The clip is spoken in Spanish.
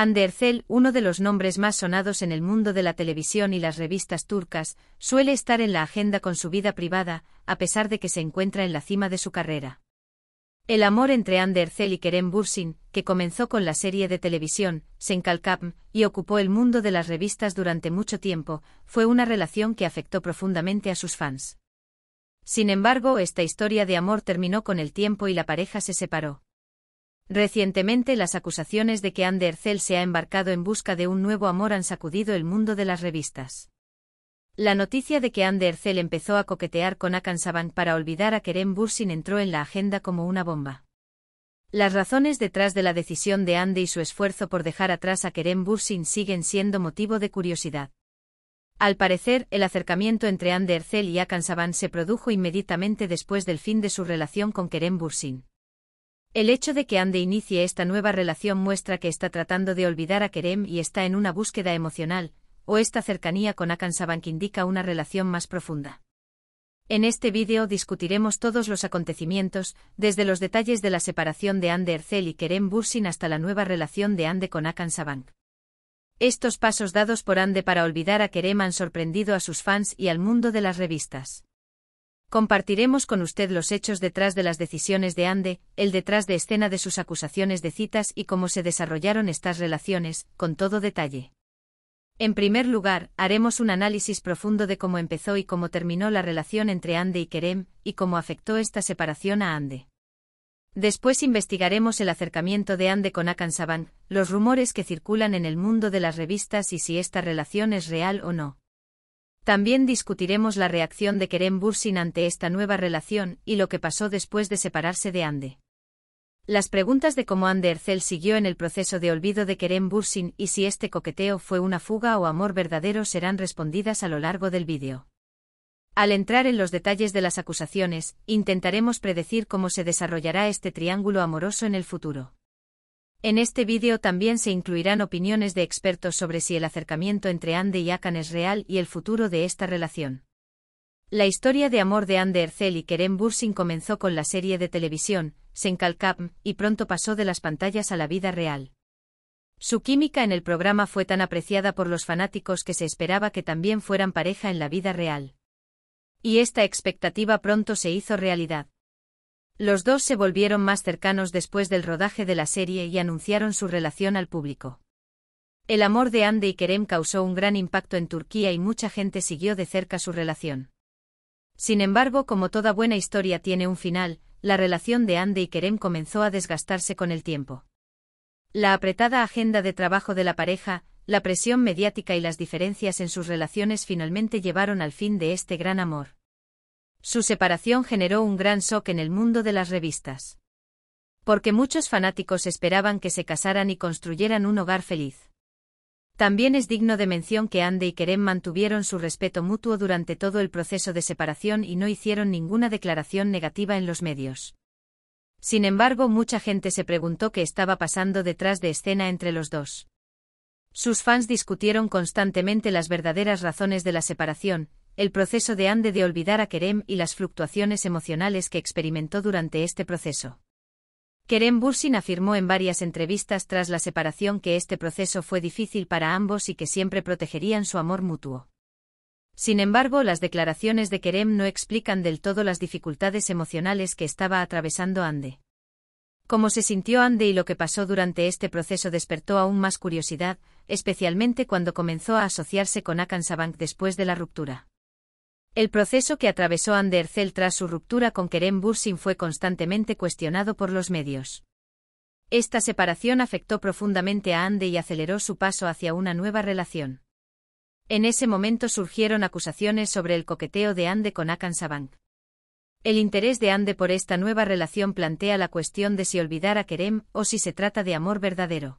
Andersel, uno de los nombres más sonados en el mundo de la televisión y las revistas turcas, suele estar en la agenda con su vida privada, a pesar de que se encuentra en la cima de su carrera. El amor entre Andercel y Kerem Bursin, que comenzó con la serie de televisión, Senkalkapm, y ocupó el mundo de las revistas durante mucho tiempo, fue una relación que afectó profundamente a sus fans. Sin embargo, esta historia de amor terminó con el tiempo y la pareja se separó. Recientemente las acusaciones de que Ander Hercel se ha embarcado en busca de un nuevo amor han sacudido el mundo de las revistas. La noticia de que ander empezó a coquetear con Akansaban para olvidar a Kerem Bursin entró en la agenda como una bomba. Las razones detrás de la decisión de Ande y su esfuerzo por dejar atrás a Kerem Bursin siguen siendo motivo de curiosidad. Al parecer, el acercamiento entre Ander y Akansaban se produjo inmediatamente después del fin de su relación con Kerem Bursin. El hecho de que Ande inicie esta nueva relación muestra que está tratando de olvidar a Kerem y está en una búsqueda emocional, o esta cercanía con Akan indica una relación más profunda. En este vídeo discutiremos todos los acontecimientos, desde los detalles de la separación de Ande Ercel y Kerem Bursin hasta la nueva relación de Ande con Akan Estos pasos dados por Ande para olvidar a Kerem han sorprendido a sus fans y al mundo de las revistas. Compartiremos con usted los hechos detrás de las decisiones de Ande, el detrás de escena de sus acusaciones de citas y cómo se desarrollaron estas relaciones, con todo detalle. En primer lugar, haremos un análisis profundo de cómo empezó y cómo terminó la relación entre Ande y Kerem, y cómo afectó esta separación a Ande. Después investigaremos el acercamiento de Ande con Akan los rumores que circulan en el mundo de las revistas y si esta relación es real o no. También discutiremos la reacción de Kerem Bursin ante esta nueva relación y lo que pasó después de separarse de Ande. Las preguntas de cómo Ande Ercel siguió en el proceso de olvido de Kerem Bursin y si este coqueteo fue una fuga o amor verdadero serán respondidas a lo largo del vídeo. Al entrar en los detalles de las acusaciones, intentaremos predecir cómo se desarrollará este triángulo amoroso en el futuro. En este vídeo también se incluirán opiniones de expertos sobre si el acercamiento entre Ande y Akan es real y el futuro de esta relación. La historia de amor de Ande Ercel y Kerem Bursin comenzó con la serie de televisión, Kapm, y pronto pasó de las pantallas a la vida real. Su química en el programa fue tan apreciada por los fanáticos que se esperaba que también fueran pareja en la vida real. Y esta expectativa pronto se hizo realidad. Los dos se volvieron más cercanos después del rodaje de la serie y anunciaron su relación al público. El amor de Ande y Kerem causó un gran impacto en Turquía y mucha gente siguió de cerca su relación. Sin embargo, como toda buena historia tiene un final, la relación de Ande y Kerem comenzó a desgastarse con el tiempo. La apretada agenda de trabajo de la pareja, la presión mediática y las diferencias en sus relaciones finalmente llevaron al fin de este gran amor. Su separación generó un gran shock en el mundo de las revistas. Porque muchos fanáticos esperaban que se casaran y construyeran un hogar feliz. También es digno de mención que Ande y Kerem mantuvieron su respeto mutuo durante todo el proceso de separación y no hicieron ninguna declaración negativa en los medios. Sin embargo, mucha gente se preguntó qué estaba pasando detrás de escena entre los dos. Sus fans discutieron constantemente las verdaderas razones de la separación, el proceso de Ande de olvidar a Kerem y las fluctuaciones emocionales que experimentó durante este proceso. Kerem Bursin afirmó en varias entrevistas tras la separación que este proceso fue difícil para ambos y que siempre protegerían su amor mutuo. Sin embargo, las declaraciones de Kerem no explican del todo las dificultades emocionales que estaba atravesando Ande. Cómo se sintió Ande y lo que pasó durante este proceso despertó aún más curiosidad, especialmente cuando comenzó a asociarse con Akansabank después de la ruptura. El proceso que atravesó Andercel tras su ruptura con Kerem Bursin fue constantemente cuestionado por los medios. Esta separación afectó profundamente a Ande y aceleró su paso hacia una nueva relación. En ese momento surgieron acusaciones sobre el coqueteo de Ande con Akan Sabank. El interés de Ande por esta nueva relación plantea la cuestión de si olvidar a Kerem o si se trata de amor verdadero.